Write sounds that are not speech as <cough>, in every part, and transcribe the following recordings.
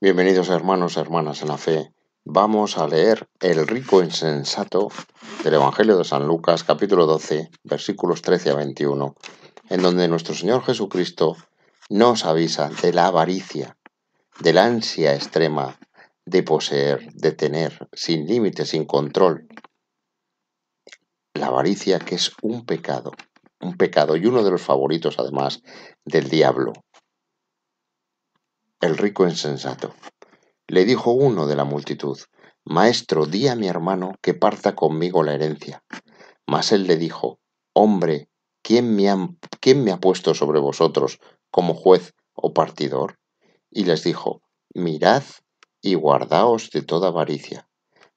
Bienvenidos hermanos, hermanas en la fe. Vamos a leer El rico insensato del Evangelio de San Lucas, capítulo 12, versículos 13 a 21, en donde nuestro Señor Jesucristo nos avisa de la avaricia, de la ansia extrema de poseer, de tener, sin límite, sin control. La avaricia que es un pecado, un pecado y uno de los favoritos además del diablo, el rico insensato. Le dijo uno de la multitud, Maestro, di a mi hermano que parta conmigo la herencia. Mas él le dijo, Hombre, ¿quién me, ha, ¿quién me ha puesto sobre vosotros como juez o partidor? Y les dijo, Mirad y guardaos de toda avaricia,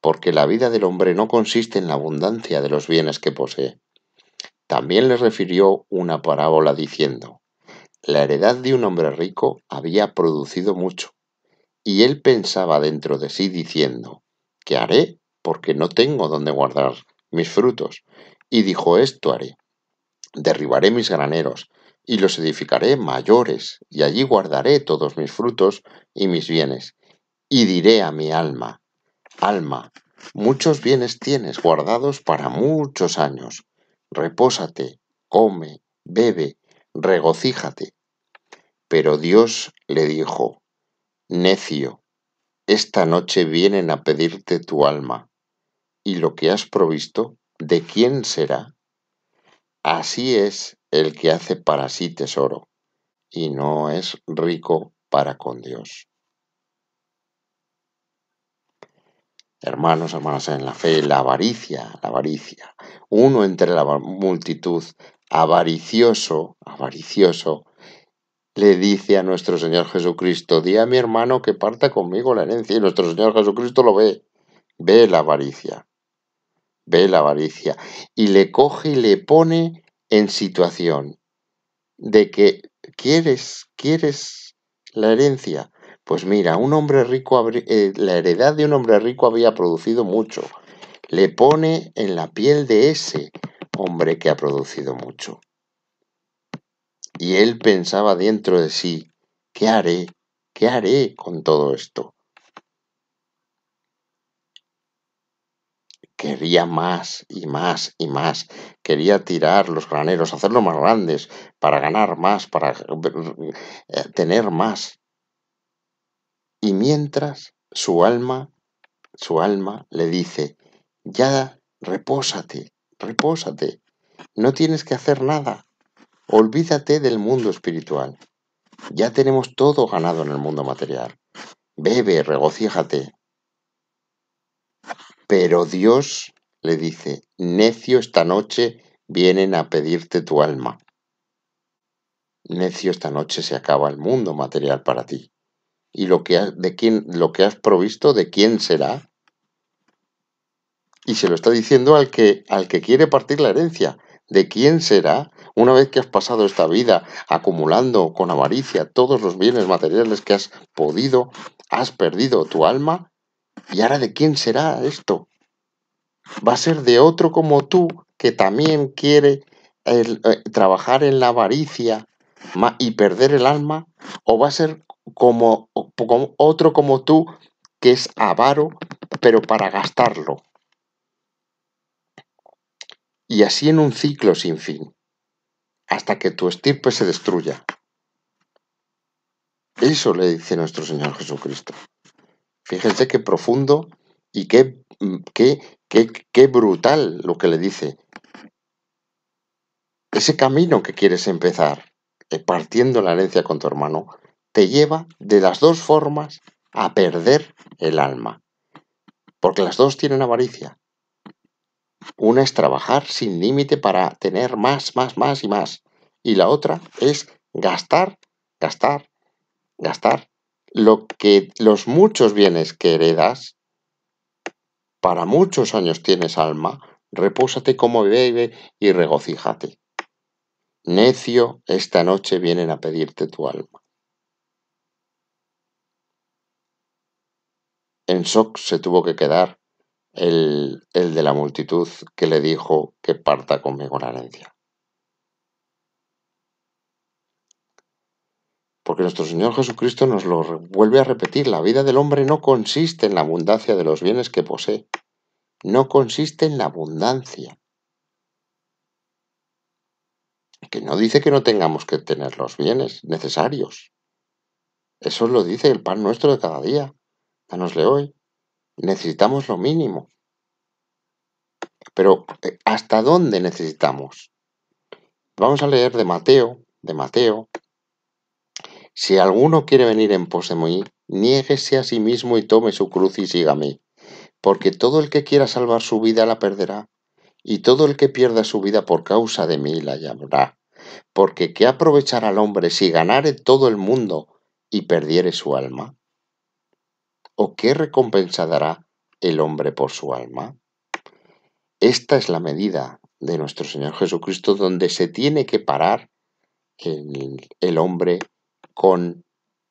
porque la vida del hombre no consiste en la abundancia de los bienes que posee. También les refirió una parábola diciendo, la heredad de un hombre rico había producido mucho, y él pensaba dentro de sí diciendo, ¿qué haré? Porque no tengo donde guardar mis frutos. Y dijo, esto haré. Derribaré mis graneros, y los edificaré mayores, y allí guardaré todos mis frutos y mis bienes. Y diré a mi alma, alma, muchos bienes tienes guardados para muchos años. Repósate, come, bebe, regocíjate. Pero Dios le dijo, Necio, esta noche vienen a pedirte tu alma, y lo que has provisto, ¿de quién será? Así es el que hace para sí tesoro, y no es rico para con Dios. Hermanos, hermanas en la fe, la avaricia, la avaricia. Uno entre la multitud, avaricioso, avaricioso, le dice a nuestro Señor Jesucristo, di a mi hermano que parta conmigo la herencia. Y nuestro Señor Jesucristo lo ve, ve la avaricia, ve la avaricia. Y le coge y le pone en situación de que quieres, quieres la herencia. Pues mira, un hombre rico, eh, la heredad de un hombre rico había producido mucho. Le pone en la piel de ese hombre que ha producido mucho. Y él pensaba dentro de sí, ¿qué haré? ¿Qué haré con todo esto? Quería más y más y más. Quería tirar los graneros, hacerlos más grandes, para ganar más, para eh, tener más. Y mientras su alma, su alma le dice, ya repósate, repósate, no tienes que hacer nada, Olvídate del mundo espiritual. Ya tenemos todo ganado en el mundo material. Bebe, regocíjate. Pero Dios le dice, necio esta noche vienen a pedirte tu alma. Necio esta noche se acaba el mundo material para ti. ¿Y lo que, has, de quién, lo que has provisto, de quién será? Y se lo está diciendo al que, al que quiere partir la herencia. ¿De quién será una vez que has pasado esta vida acumulando con avaricia todos los bienes materiales que has podido, has perdido tu alma, ¿y ahora de quién será esto? Va a ser de otro como tú que también quiere eh, trabajar en la avaricia y perder el alma, o va a ser como otro como tú que es avaro, pero para gastarlo. Y así en un ciclo sin fin hasta que tu estirpe se destruya. Eso le dice nuestro Señor Jesucristo. Fíjense qué profundo y qué, mm, qué, qué, qué brutal lo que le dice. Ese camino que quieres empezar, eh, partiendo la herencia con tu hermano, te lleva de las dos formas a perder el alma. Porque las dos tienen avaricia. Una es trabajar sin límite para tener más, más, más y más. Y la otra es gastar, gastar, gastar lo que los muchos bienes que heredas para muchos años tienes alma, repúsate como bebe y regocíjate. Necio, esta noche vienen a pedirte tu alma. En shock se tuvo que quedar el, de la multitud que le dijo que parta conmigo la herencia. Porque nuestro Señor Jesucristo nos lo vuelve a repetir, la vida del hombre no consiste en la abundancia de los bienes que posee, no consiste en la abundancia. Que no dice que no tengamos que tener los bienes necesarios. Eso lo dice el pan nuestro de cada día. Danosle hoy necesitamos lo mínimo. Pero eh, ¿hasta dónde necesitamos? Vamos a leer de Mateo, de Mateo. Si alguno quiere venir en pos de mí, niéguese a sí mismo y tome su cruz y sígame. Porque todo el que quiera salvar su vida la perderá, y todo el que pierda su vida por causa de mí la llamará. Porque ¿qué aprovechará al hombre si ganare todo el mundo y perdiere su alma? ¿O qué recompensa dará el hombre por su alma? Esta es la medida de nuestro Señor Jesucristo donde se tiene que parar el, el hombre con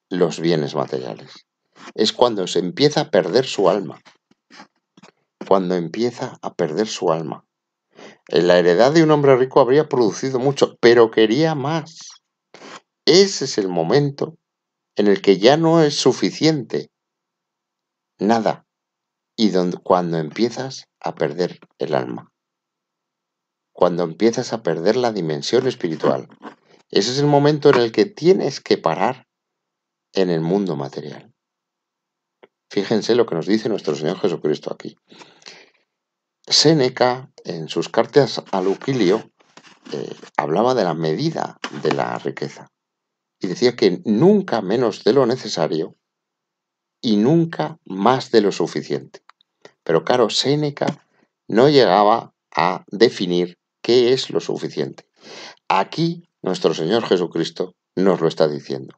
los bienes materiales. Es cuando se empieza a perder su alma. Cuando empieza a perder su alma. la heredad de un hombre rico habría producido mucho, pero quería más. Ese es el momento en el que ya no es suficiente nada, y cuando empiezas a perder el alma, cuando empiezas a perder la dimensión espiritual, ese es el momento en el que tienes que parar en el mundo material. Fíjense lo que nos dice nuestro Señor Jesucristo aquí. Séneca, en sus cartas a Luquilio, eh, hablaba de la medida de la riqueza y decía que nunca menos de lo necesario y nunca más de lo suficiente. Pero claro, Séneca no llegaba a definir qué es lo suficiente. Aquí nuestro Señor Jesucristo nos lo está diciendo.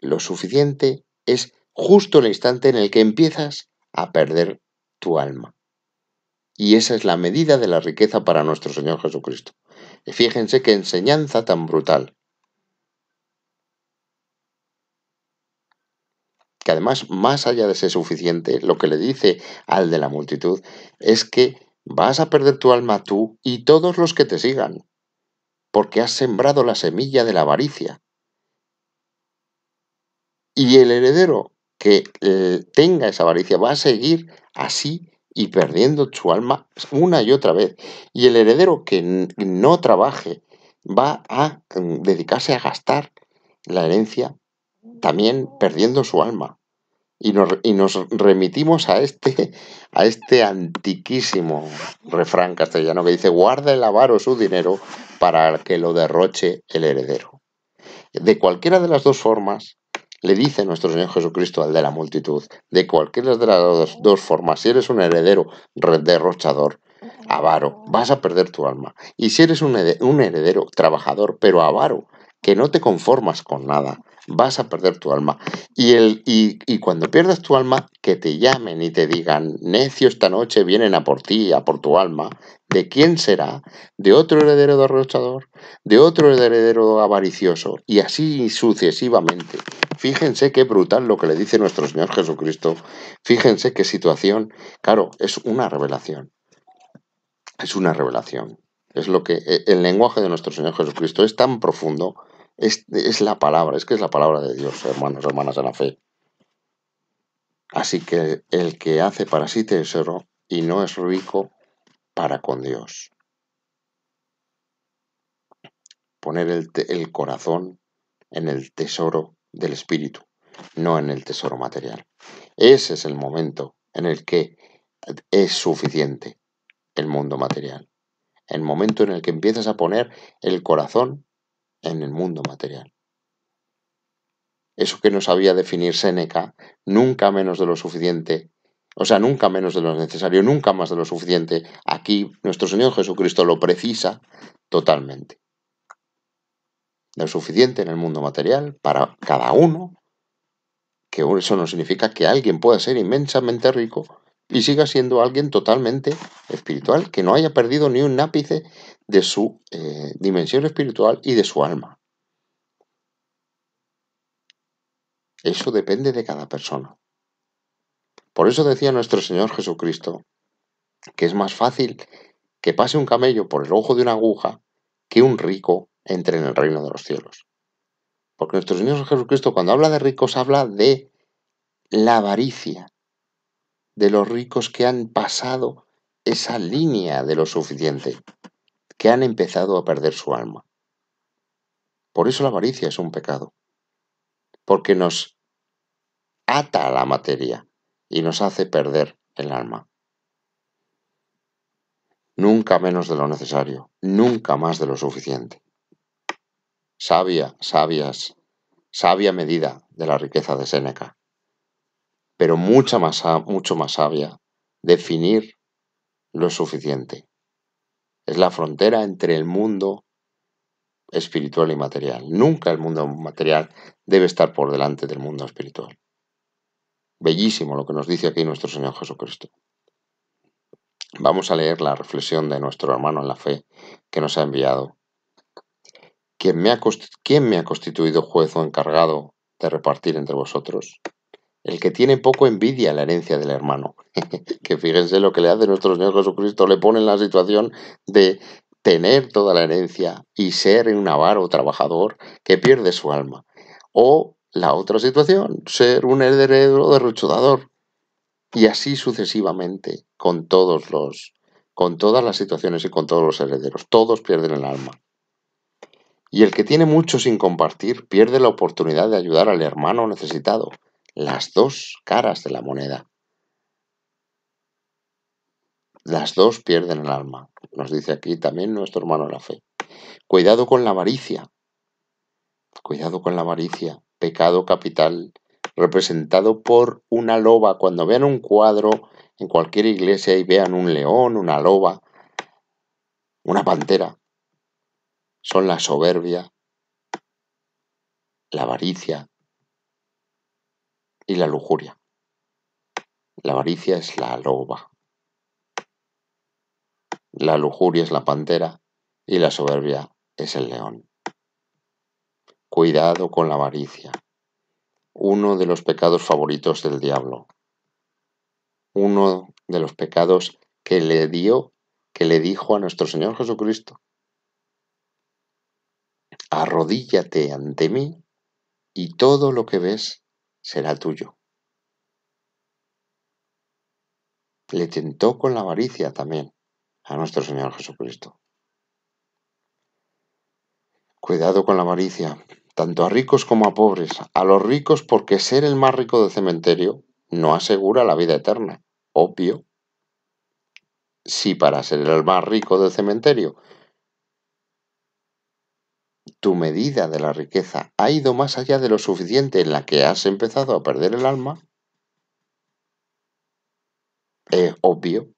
Lo suficiente es justo el instante en el que empiezas a perder tu alma. Y esa es la medida de la riqueza para nuestro Señor Jesucristo. Y fíjense qué enseñanza tan brutal. que además, más allá de ser suficiente, lo que le dice al de la multitud es que vas a perder tu alma tú y todos los que te sigan, porque has sembrado la semilla de la avaricia. Y el heredero que eh, tenga esa avaricia va a seguir así y perdiendo su alma una y otra vez. Y el heredero que no trabaje va a mm, dedicarse a gastar la herencia también perdiendo su alma. Y nos, y nos, remitimos a este, a este antiquísimo refrán castellano que dice, guarda el avaro su dinero para que lo derroche el heredero. De cualquiera de las dos formas, le dice nuestro Señor Jesucristo al de la multitud, de cualquiera de las dos, dos formas, si eres un heredero derrochador, avaro, vas a perder tu alma. Y si eres un heredero trabajador, pero avaro, que no te conformas con nada, vas a perder tu alma. Y, el, y, cuando pierdas tu alma, que te llamen y te digan, necio, esta noche vienen a por ti, a por tu alma, ¿de quién será? ¿De otro heredero derrochador? ¿De otro heredero avaricioso? Y así sucesivamente. Fíjense qué brutal lo que le dice nuestro Señor Jesucristo. Fíjense qué situación. Claro, es una revelación. Es una revelación. Es lo que e, el lenguaje de nuestro Señor Jesucristo es tan profundo es, la palabra, es que es la palabra de Dios, hermanos, hermanas de la fe. Así que el que hace para sí tesoro y no es rico para con Dios. Poner el, el corazón en el tesoro del espíritu, no en el tesoro material. Ese es el momento en el que es suficiente el mundo material. El momento en el que empiezas a poner el corazón en el mundo material. Eso que no sabía definir Séneca, nunca menos de lo suficiente, o sea, nunca menos de lo necesario, nunca más de lo suficiente, aquí nuestro Señor Jesucristo lo precisa totalmente. Lo suficiente en el mundo material para cada uno, que eso no significa que alguien pueda ser inmensamente rico y siga siendo alguien totalmente espiritual, que no haya perdido ni un ápice de su eh, dimensión espiritual y de su alma. Eso depende de cada persona. Por eso decía nuestro Señor Jesucristo que es más fácil que pase un camello por el ojo de una aguja que un rico entre en el reino de los cielos. Porque nuestro Señor Jesucristo cuando habla de ricos habla de la avaricia, de los ricos que han pasado esa línea de lo suficiente, que han empezado a perder su alma. Por eso la avaricia es un pecado, porque nos ata a la materia y nos hace perder el alma. Nunca menos de lo necesario, nunca más de lo suficiente. Sabia, sabias, sabia medida de la riqueza de Séneca pero mucha más, mucho más sabia. Definir lo suficiente. Es la frontera entre el mundo espiritual y material. Nunca el mundo material debe estar por delante del mundo espiritual. Bellísimo lo que nos dice aquí nuestro Señor Jesucristo. Vamos a leer la reflexión de nuestro hermano en la fe que nos ha enviado. ¿Quién me ha constituido juez o encargado de repartir entre vosotros? El que tiene poco envidia la herencia del hermano. <laughs> que fíjense lo que le hace nuestro Señor Jesucristo. Le pone en la situación de tener toda la herencia y ser un avaro trabajador que pierde su alma. O la otra situación, ser un heredero derrochador. Y así sucesivamente con todos los con todas las situaciones y con todos los herederos. Todos pierden el alma. Y el que tiene mucho sin compartir pierde la oportunidad de ayudar al hermano necesitado las dos caras de la moneda. Las dos pierden el alma, nos dice aquí también nuestro hermano la fe. Cuidado con la avaricia. Cuidado con la avaricia, pecado capital representado por una loba. Cuando vean un cuadro en cualquier iglesia y vean un león, una loba, una pantera, son la soberbia, la avaricia, y la lujuria. La avaricia es la loba. La lujuria es la pantera y la soberbia es el león. Cuidado con la avaricia, uno de los pecados favoritos del diablo, uno de los pecados que le dio, que le dijo a nuestro Señor Jesucristo, arrodíllate ante mí y todo lo que ves será tuyo. Le tentó con la avaricia también a nuestro Señor Jesucristo. Cuidado con la avaricia, tanto a ricos como a pobres. A los ricos porque ser el más rico del cementerio no asegura la vida eterna, obvio. Si para ser el más rico del cementerio tu medida de la riqueza ha ido más allá de lo suficiente en la que has empezado a perder el alma, es obvio.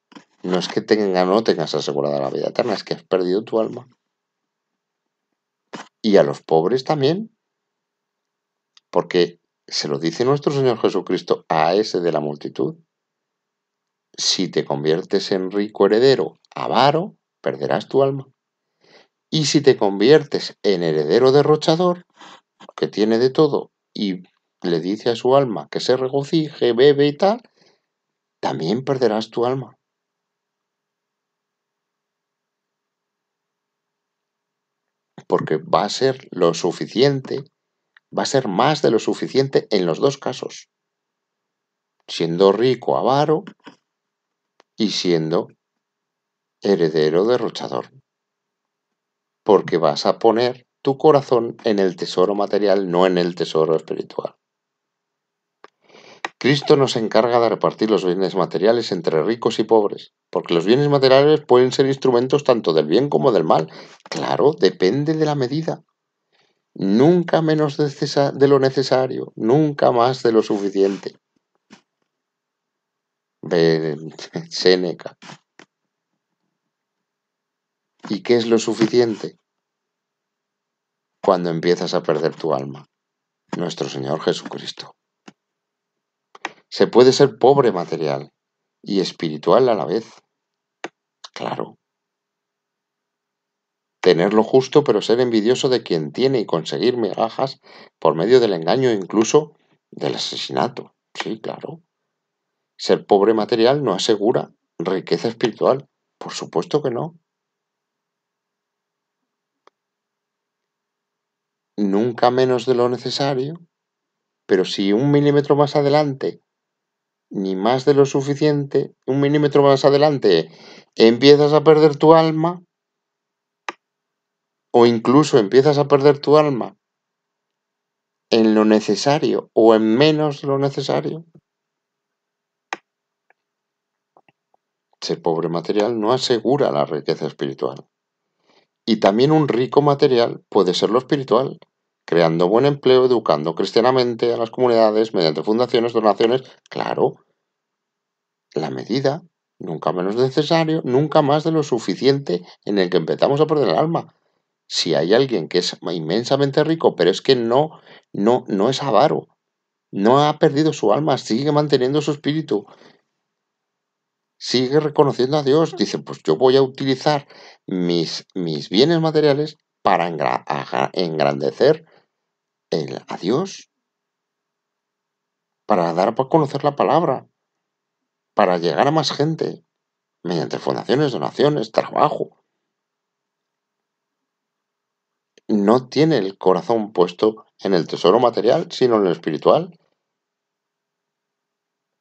No es que tenga, no tengas asegurada la vida eterna, es que has perdido tu alma. Y a los pobres también. Porque se lo dice nuestro Señor Jesucristo a ese de la multitud. Si te conviertes en rico heredero avaro, perderás tu alma. Y si te conviertes en heredero derrochador, que tiene de todo y le dice a su alma que se regocije, bebe y tal, también perderás tu alma. Porque va a ser lo suficiente, va a ser más de lo suficiente en los dos casos. Siendo rico avaro y siendo heredero derrochador porque vas a poner tu corazón en el tesoro material, no en el tesoro espiritual. Cristo nos encarga de repartir los bienes materiales entre ricos y pobres, porque los bienes materiales pueden ser instrumentos tanto del bien como del mal. Claro, depende de la medida. Nunca menos de lo necesario, nunca más de lo suficiente. Seneca. <laughs> ¿Y qué es lo suficiente? Cuando empiezas a perder tu alma, nuestro Señor Jesucristo. Se puede ser pobre material y espiritual a la vez. Claro. Tener lo justo pero ser envidioso de quien tiene y conseguir migajas por medio del engaño incluso del asesinato. Sí, claro. Ser pobre material no asegura riqueza espiritual. Por supuesto que no. nunca menos de lo necesario, pero si un milímetro más adelante, ni más de lo suficiente, un milímetro más adelante empiezas a perder tu alma, o incluso empiezas a perder tu alma en lo necesario o en menos de lo necesario, Ser pobre material no asegura la riqueza espiritual. Y también un rico material puede ser lo espiritual, creando buen empleo, educando cristianamente a las comunidades mediante fundaciones, donaciones, claro, la medida, nunca menos necesario, nunca más de lo suficiente en el que empezamos a perder el alma. Si hay alguien que es inmensamente rico, pero es que no, no, no es avaro, no ha perdido su alma, sigue manteniendo su espíritu, sigue reconociendo a Dios. Dice, pues yo voy a utilizar mis, mis bienes materiales para engrandecer el, a Dios, para dar a conocer la palabra, para llegar a más gente, mediante fundaciones, donaciones, trabajo. No tiene el corazón puesto en el tesoro material, sino en lo espiritual.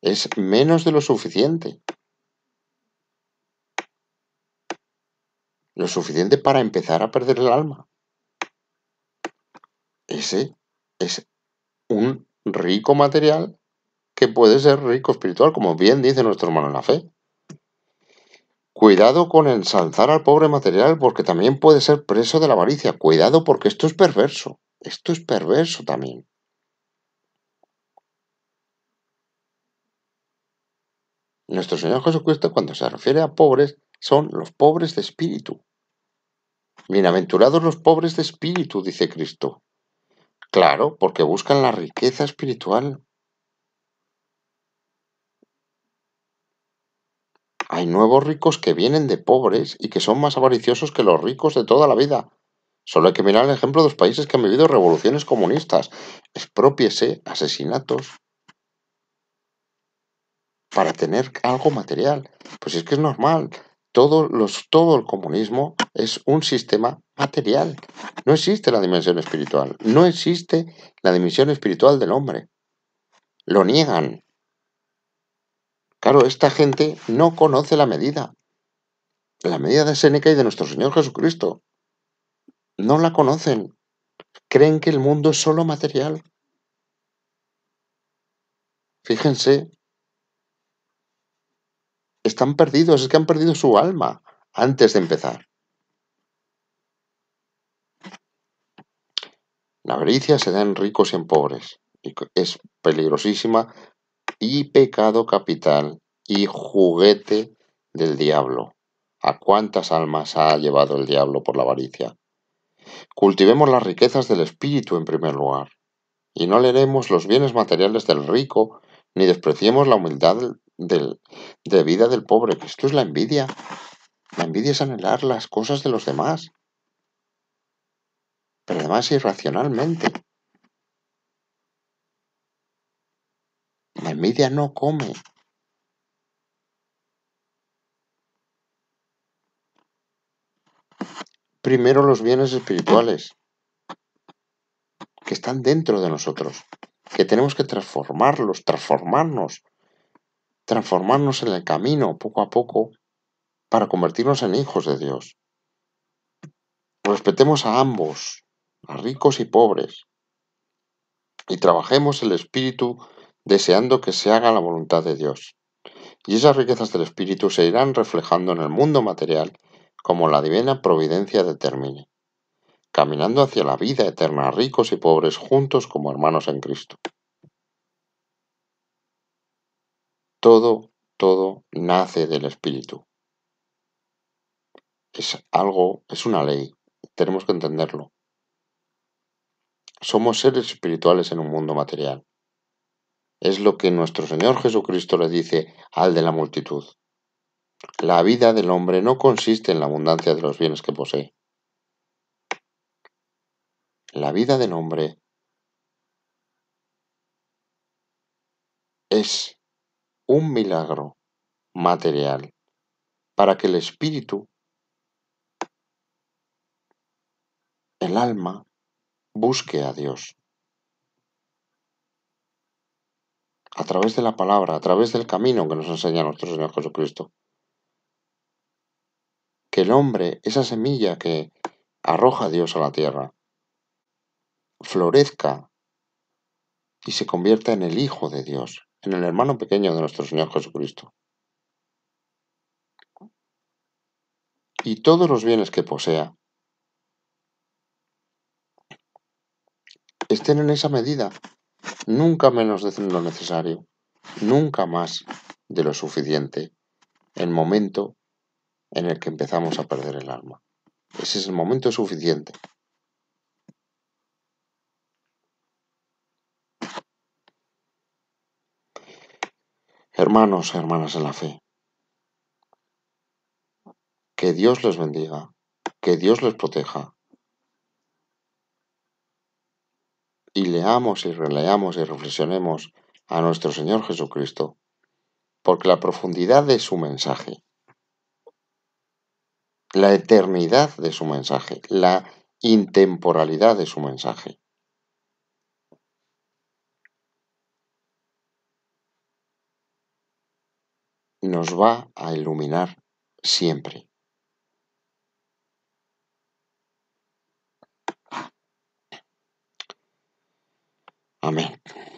Es menos de lo suficiente. lo suficiente para empezar a perder el alma. Ese es un rico material que puede ser rico espiritual, como bien dice nuestro hermano en la fe. Cuidado con ensalzar al pobre material porque también puede ser preso de la avaricia. Cuidado porque esto es perverso. Esto es perverso también. Nuestro Señor Jesucristo, cuando se refiere a pobres, son los pobres de espíritu. Bienaventurados los pobres de espíritu, dice Cristo. Claro, porque buscan la riqueza espiritual. Hay nuevos ricos que vienen de pobres y que son más avariciosos que los ricos de toda la vida. Solo hay que mirar el ejemplo de los países que han vivido revoluciones comunistas. Expropiese asesinatos para tener algo material. Pues es que es normal todo, los, todo el comunismo es un sistema material. No existe la dimensión espiritual. No existe la dimensión espiritual del hombre. Lo niegan. Claro, esta gente no conoce la medida. La medida de Séneca y de nuestro Señor Jesucristo. No la conocen. Creen que el mundo es solo material. Fíjense están perdidos, es que han perdido su alma antes de empezar. La avaricia se da en ricos y en pobres. Es peligrosísima y pecado capital y juguete del diablo. ¿A cuántas almas ha llevado el diablo por la avaricia? Cultivemos las riquezas del espíritu en primer lugar, y no leeremos los bienes materiales del rico, ni despreciemos la humildad del, de vida del pobre. Esto es la envidia. La envidia es anhelar las cosas de los demás. Pero además irracionalmente. La envidia no come. Primero los bienes espirituales que están dentro de nosotros, que tenemos que transformarlos, transformarnos transformarnos en el camino poco a poco para convertirnos en hijos de Dios. Respetemos a ambos, a ricos y pobres, y trabajemos el espíritu deseando que se haga la voluntad de Dios. Y esas riquezas del espíritu se irán reflejando en el mundo material como la divina providencia determine, caminando hacia la vida eterna, ricos y pobres juntos como hermanos en Cristo. Todo, todo nace del espíritu. Es algo, es una ley. Tenemos que entenderlo. Somos seres espirituales en un mundo material. Es lo que nuestro Señor Jesucristo le dice al de la multitud. La vida del hombre no consiste en la abundancia de los bienes que posee. La vida del hombre es un milagro material para que el espíritu, el alma, busque a Dios. A través de la palabra, a través del camino que nos enseña nuestro Señor Jesucristo. Que el hombre, esa semilla que arroja a Dios a la tierra, florezca y se convierta en el Hijo de Dios en el hermano pequeño de nuestro Señor Jesucristo. Y todos los bienes que posea estén en esa medida, nunca menos de lo necesario, nunca más de lo suficiente, el momento en el que empezamos a perder el alma. Ese es el momento suficiente. Hermanos, hermanas en la fe, que Dios les bendiga, que Dios les proteja. Y leamos y releamos y reflexionemos a nuestro Señor Jesucristo, porque la profundidad de su mensaje, la eternidad de su mensaje, la intemporalidad de su mensaje, nos va a iluminar siempre. Amén.